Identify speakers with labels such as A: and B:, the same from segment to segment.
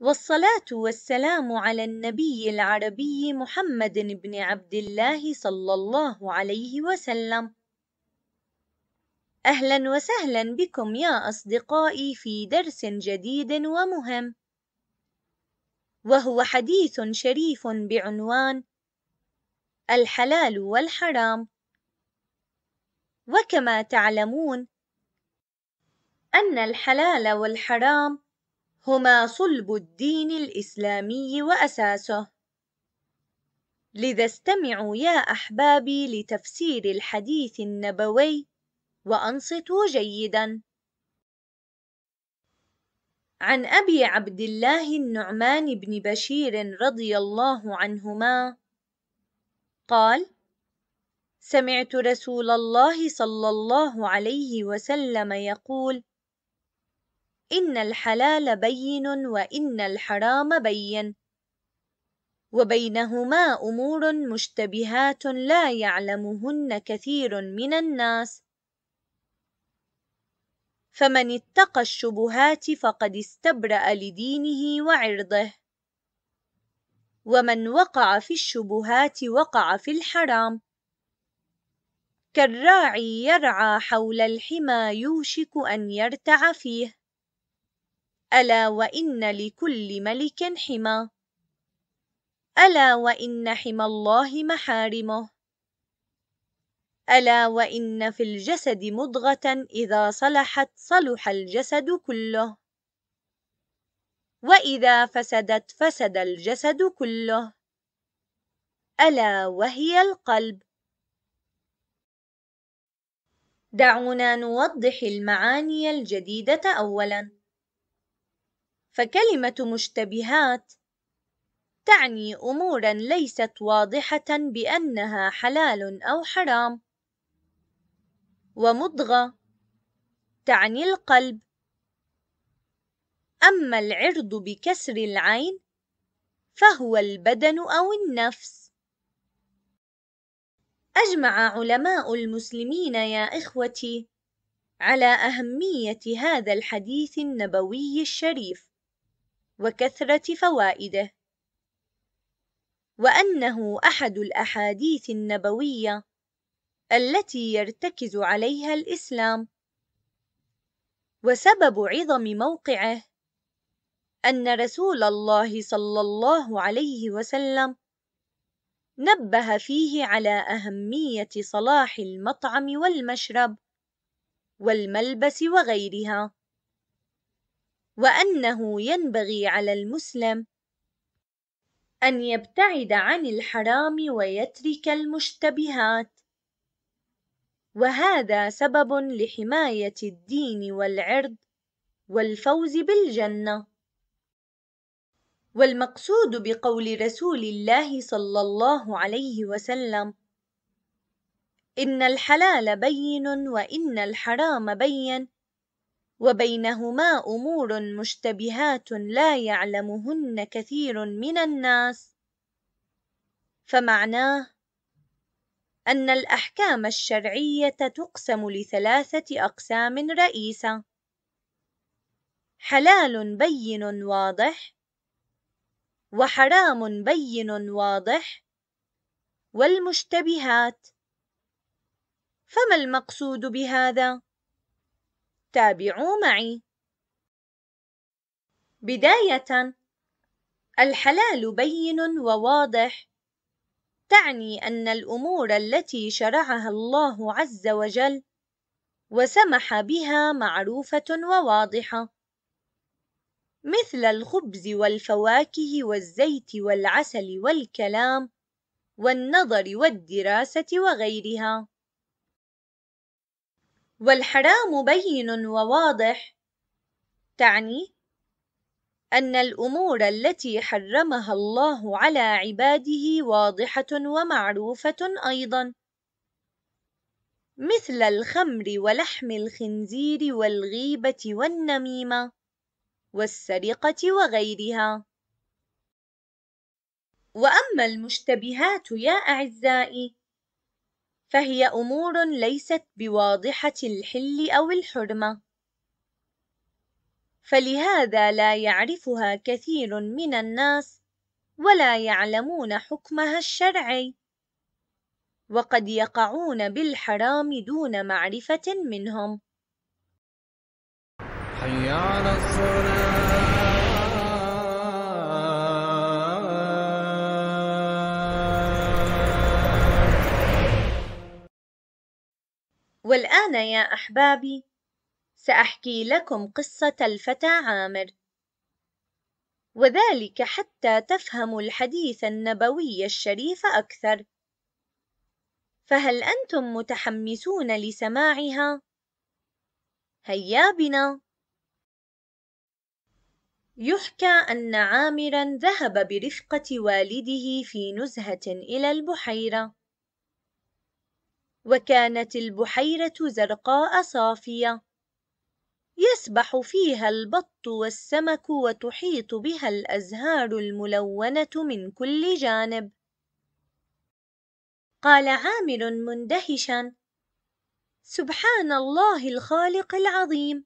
A: والصلاة والسلام على النبي العربي محمد بن عبد الله صلى الله عليه وسلم. أهلا وسهلا بكم يا أصدقائي في درس جديد ومهم، وهو حديث شريف بعنوان الحلال والحرام. وكما تعلمون أن الحلال والحرام هما صلب الدين الإسلامي وأساسه لذا استمعوا يا أحبابي لتفسير الحديث النبوي وأنصتوا جيداً عن أبي عبد الله النعمان بن بشير رضي الله عنهما قال سمعت رسول الله صلى الله عليه وسلم يقول إن الحلال بين وإن الحرام بين وبينهما أمور مشتبهات لا يعلمهن كثير من الناس فمن اتقى الشبهات فقد استبرأ لدينه وعرضه ومن وقع في الشبهات وقع في الحرام كالراعي يرعى حول الحمى يوشك أن يرتع فيه ألا وإن لكل ملك حمى ألا وإن حمى الله محارمه ألا وإن في الجسد مضغة إذا صلحت صلح الجسد كله وإذا فسدت فسد الجسد كله ألا وهي القلب دعونا نوضح المعاني الجديدة أولاً فكلمة مشتبهات تعني أمورا ليست واضحة بأنها حلال أو حرام ومضغة تعني القلب أما العرض بكسر العين فهو البدن أو النفس أجمع علماء المسلمين يا إخوتي على أهمية هذا الحديث النبوي الشريف وكثرة فوائده وأنه أحد الأحاديث النبوية التي يرتكز عليها الإسلام وسبب عظم موقعه أن رسول الله صلى الله عليه وسلم نبه فيه على أهمية صلاح المطعم والمشرب والملبس وغيرها وأنه ينبغي على المسلم أن يبتعد عن الحرام ويترك المشتبهات، وهذا سبب لحماية الدين والعرض والفوز بالجنة. والمقصود بقول رسول الله صلى الله عليه وسلم: إن الحلال بين وإن الحرام بين وبينهما أمور مشتبهات لا يعلمهن كثير من الناس فمعناه أن الأحكام الشرعية تقسم لثلاثة أقسام رئيسة حلال بين واضح وحرام بين واضح والمشتبهات فما المقصود بهذا؟ تابعوا معي. بداية الحلال بين وواضح تعني أن الأمور التي شرعها الله عز وجل وسمح بها معروفة وواضحة مثل الخبز والفواكه والزيت والعسل والكلام والنظر والدراسة وغيرها والحرام بين وواضح تعني أن الأمور التي حرمها الله على عباده واضحة ومعروفة أيضًا، مثل الخمر ولحم الخنزير والغيبة والنميمة، والسرقة وغيرها. وأما المشتبهات يا أعزائي، فهي أمور ليست بواضحة الحل أو الحرمة فلهذا لا يعرفها كثير من الناس ولا يعلمون حكمها الشرعي وقد يقعون بالحرام دون معرفة منهم حيانا الصلاة والآن يا أحبابي سأحكي لكم قصة الفتى عامر وذلك حتى تفهموا الحديث النبوي الشريف أكثر فهل أنتم متحمسون لسماعها؟ هيا بنا يحكى أن عامرا ذهب برفقة والده في نزهة إلى البحيرة وكانت البحيرة زرقاء صافية يسبح فيها البط والسمك وتحيط بها الأزهار الملونة من كل جانب قال عامر مندهشا سبحان الله الخالق العظيم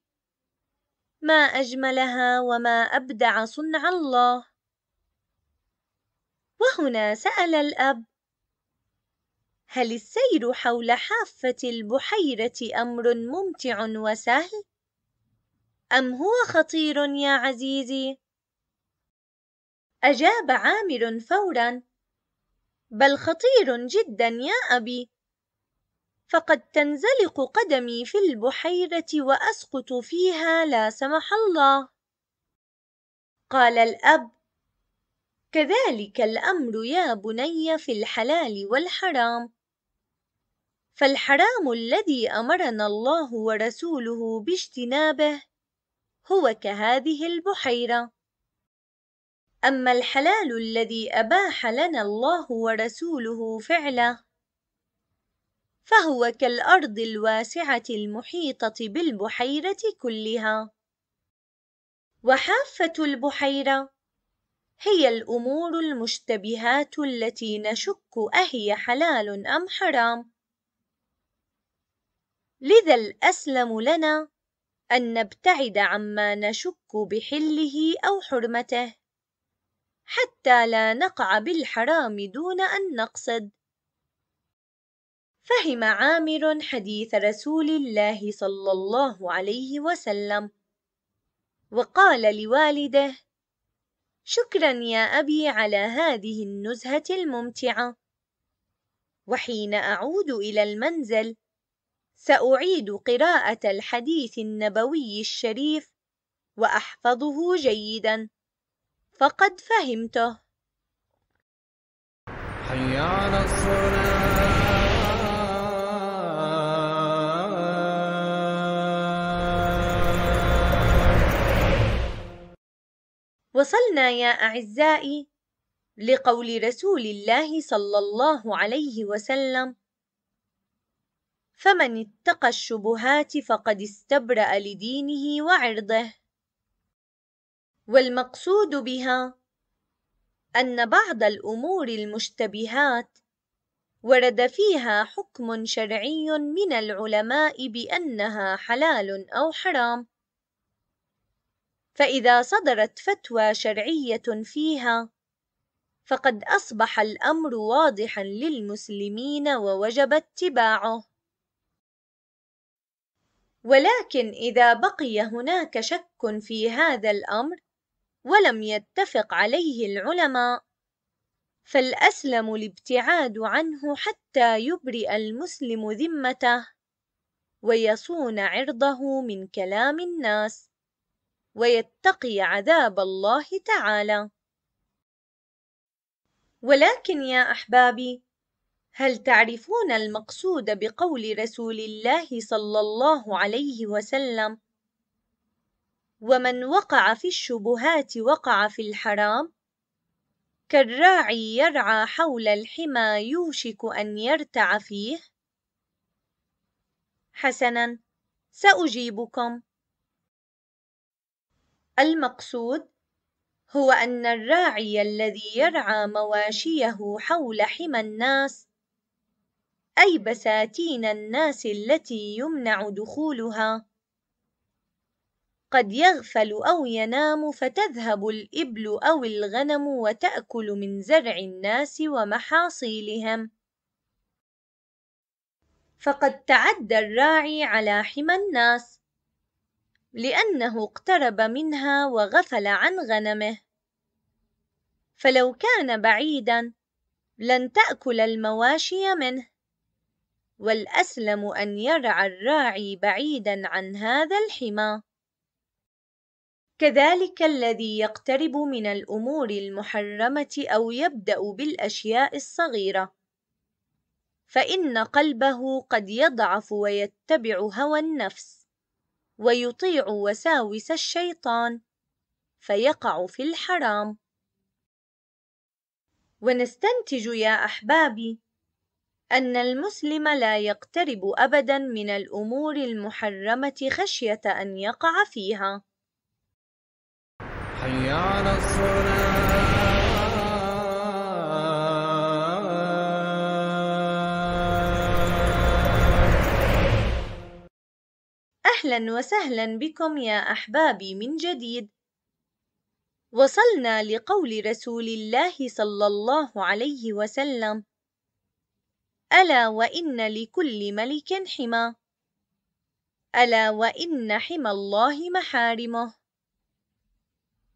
A: ما أجملها وما أبدع صنع الله وهنا سأل الأب هل السير حول حافة البحيرة أمر ممتع وسهل؟ أم هو خطير يا عزيزي؟ أجاب عامر فورا: بل خطير جدا يا أبي، فقد تنزلق قدمي في البحيرة وأسقط فيها لا سمح الله. قال الأب: كذلك الأمر يا بني في الحلال والحرام. فالحرام الذي أمرنا الله ورسوله باجتنابه هو كهذه البحيرة أما الحلال الذي أباح لنا الله ورسوله فعله فهو كالأرض الواسعة المحيطة بالبحيرة كلها وحافة البحيرة هي الأمور المشتبهات التي نشك أهي حلال أم حرام لذا الأسلم لنا أن نبتعد عما نشك بحله أو حرمته حتى لا نقع بالحرام دون أن نقصد. فهم عامر حديث رسول الله صلى الله عليه وسلم وقال لوالده: شكرا يا أبي على هذه النزهة الممتعة. وحين أعود إلى المنزل سأعيد قراءة الحديث النبوي الشريف وأحفظه جيدا فقد فهمته حي على الصلاه وصلنا يا اعزائي لقول رسول الله صلى الله عليه وسلم فمن اتقى الشبهات فقد استبرأ لدينه وعرضه والمقصود بها أن بعض الأمور المشتبهات ورد فيها حكم شرعي من العلماء بأنها حلال أو حرام فإذا صدرت فتوى شرعية فيها فقد أصبح الأمر واضحا للمسلمين ووجب اتباعه ولكن إذا بقي هناك شك في هذا الأمر ولم يتفق عليه العلماء فالأسلم الابتعاد عنه حتى يبرئ المسلم ذمته ويصون عرضه من كلام الناس ويتقي عذاب الله تعالى ولكن يا أحبابي هل تعرفون المقصود بقول رسول الله صلى الله عليه وسلم ومن وقع في الشبهات وقع في الحرام كالراعي يرعى حول الحمى يوشك ان يرتع فيه حسنا ساجيبكم المقصود هو ان الراعي الذي يرعى مواشيه حول حمى الناس أي بساتين الناس التي يمنع دخولها قد يغفل أو ينام فتذهب الإبل أو الغنم وتأكل من زرع الناس ومحاصيلهم فقد تعدى الراعي على حمى الناس لأنه اقترب منها وغفل عن غنمه فلو كان بعيدا لن تأكل المواشي منه والأسلم أن يرعى الراعي بعيدًا عن هذا الحمى. كذلك الذي يقترب من الأمور المحرمة أو يبدأ بالأشياء الصغيرة، فإن قلبه قد يضعف ويتبع هوى النفس، ويطيع وساوس الشيطان، فيقع في الحرام. ونستنتج يا أحبابي أن المسلم لا يقترب أبدا من الأمور المحرمة خشية أن يقع فيها. حي على الصلاة أهلا وسهلا بكم يا أحبابي من جديد. وصلنا لقول رسول الله صلى الله عليه وسلم: ألا وإن لكل ملك حمى ألا وإن حمى الله محارمه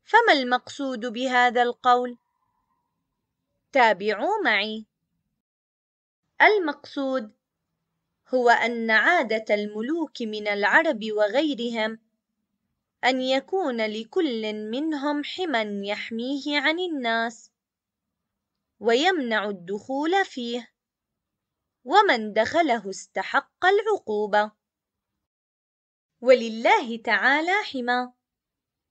A: فما المقصود بهذا القول؟ تابعوا معي المقصود هو أن عادة الملوك من العرب وغيرهم أن يكون لكل منهم حمى يحميه عن الناس ويمنع الدخول فيه ومن دخله استحق العقوبة ولله تعالى حمى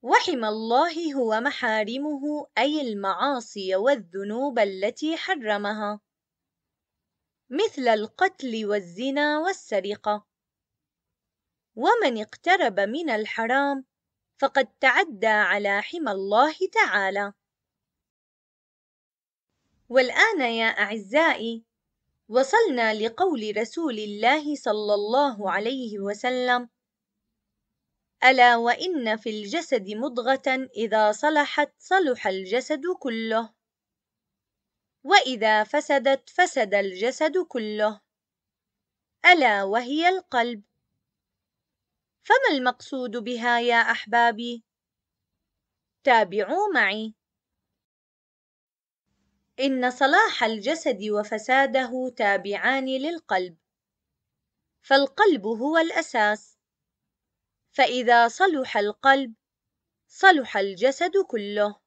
A: وحمى الله هو محارمه أي المعاصي والذنوب التي حرمها مثل القتل والزنا والسرقة ومن اقترب من الحرام فقد تعدى على حمى الله تعالى والآن يا أعزائي وصلنا لقول رسول الله صلى الله عليه وسلم الا وان في الجسد مضغه اذا صلحت صلح الجسد كله واذا فسدت فسد الجسد كله الا وهي القلب فما المقصود بها يا احبابي تابعوا معي إن صلاح الجسد وفساده تابعان للقلب، فالقلب هو الأساس، فإذا صلح القلب صلح الجسد كله.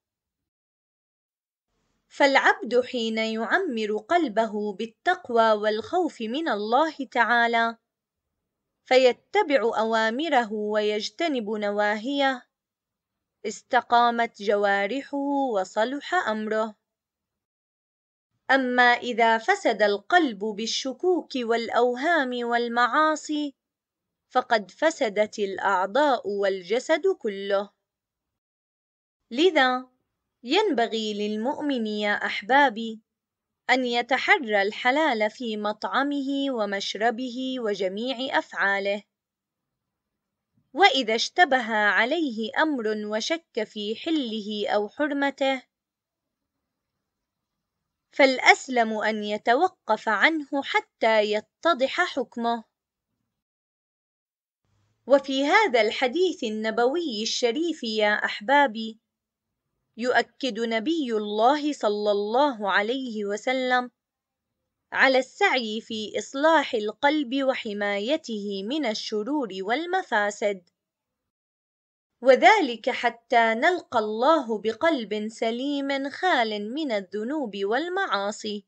A: فالعبد حين يعمر قلبه بالتقوى والخوف من الله تعالى فيتبع اوامره ويجتنب نواهيه استقامت جوارحه وصلح امره أما إذا فسد القلب بالشكوك والأوهام والمعاصي فقد فسدت الأعضاء والجسد كله لذا ينبغي للمؤمن يا أحبابي أن يتحرى الحلال في مطعمه ومشربه وجميع أفعاله وإذا اشتبه عليه أمر وشك في حله أو حرمته فالأسلم أن يتوقف عنه حتى يتضح حكمه. وفي هذا الحديث النبوي الشريف يا أحبابي، يؤكد نبي الله صلى الله عليه وسلم على السعي في إصلاح القلب وحمايته من الشرور والمفاسد. وذلك حتى نلقى الله بقلب سليم خال من الذنوب والمعاصي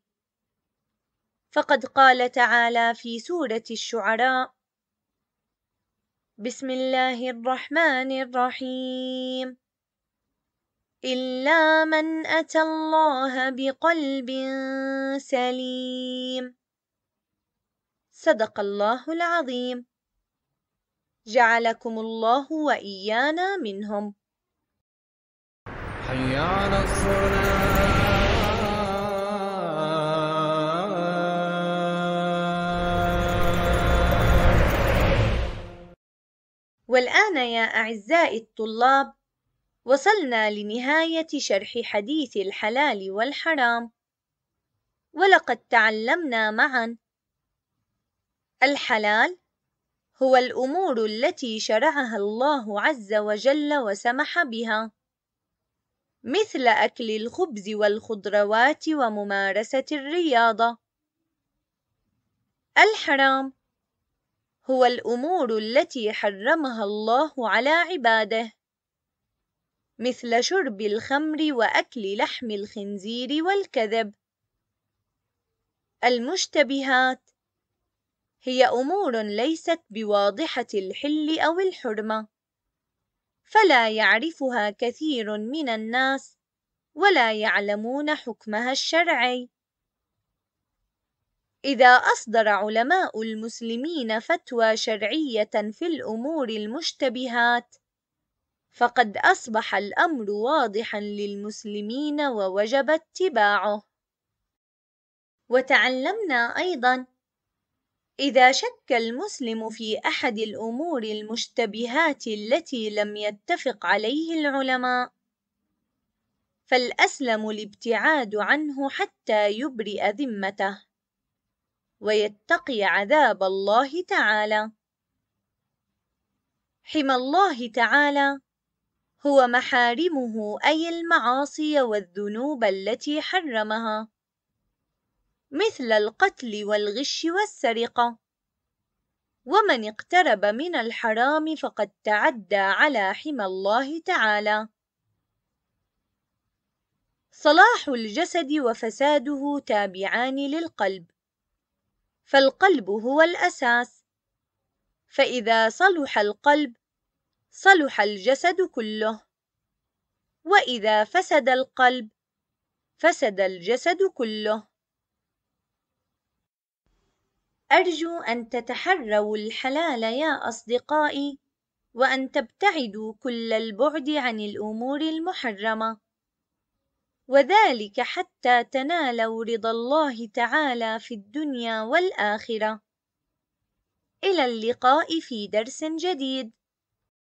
A: فقد قال تعالى في سوره الشعراء بسم الله الرحمن الرحيم الا من اتى الله بقلب سليم صدق الله العظيم جعلكم الله وإيانا منهم حي على الصلاة والآن يا أعزائي الطلاب وصلنا لنهاية شرح حديث الحلال والحرام ولقد تعلمنا معا الحلال هو الأمور التي شرعها الله عز وجل وسمح بها مثل أكل الخبز والخضروات وممارسة الرياضة الحرام هو الأمور التي حرمها الله على عباده مثل شرب الخمر وأكل لحم الخنزير والكذب المشتبهات هي أمور ليست بواضحة الحل أو الحرمة، فلا يعرفها كثير من الناس ولا يعلمون حكمها الشرعي. إذا أصدر علماء المسلمين فتوى شرعية في الأمور المشتبهات، فقد أصبح الأمر واضحًا للمسلمين ووجب اتباعه. وتعلمنا أيضًا إذا شك المسلم في أحد الأمور المشتبهات التي لم يتفق عليه العلماء، فالأسلم الابتعاد عنه حتى يبرئ ذمته، ويتقي عذاب الله تعالى. حمى الله تعالى هو محارمه أي المعاصي والذنوب التي حرمها. مثل القتل والغش والسرقة ومن اقترب من الحرام فقد تعدى على حمى الله تعالى صلاح الجسد وفساده تابعان للقلب فالقلب هو الاساس فاذا صلح القلب صلح الجسد كله واذا فسد القلب فسد الجسد كله أرجو أن تتحروا الحلال يا أصدقائي، وأن تبتعدوا كل البعد عن الأمور المحرمة، وذلك حتى تنالوا رضا الله تعالى في الدنيا والآخرة. إلى اللقاء في درس جديد.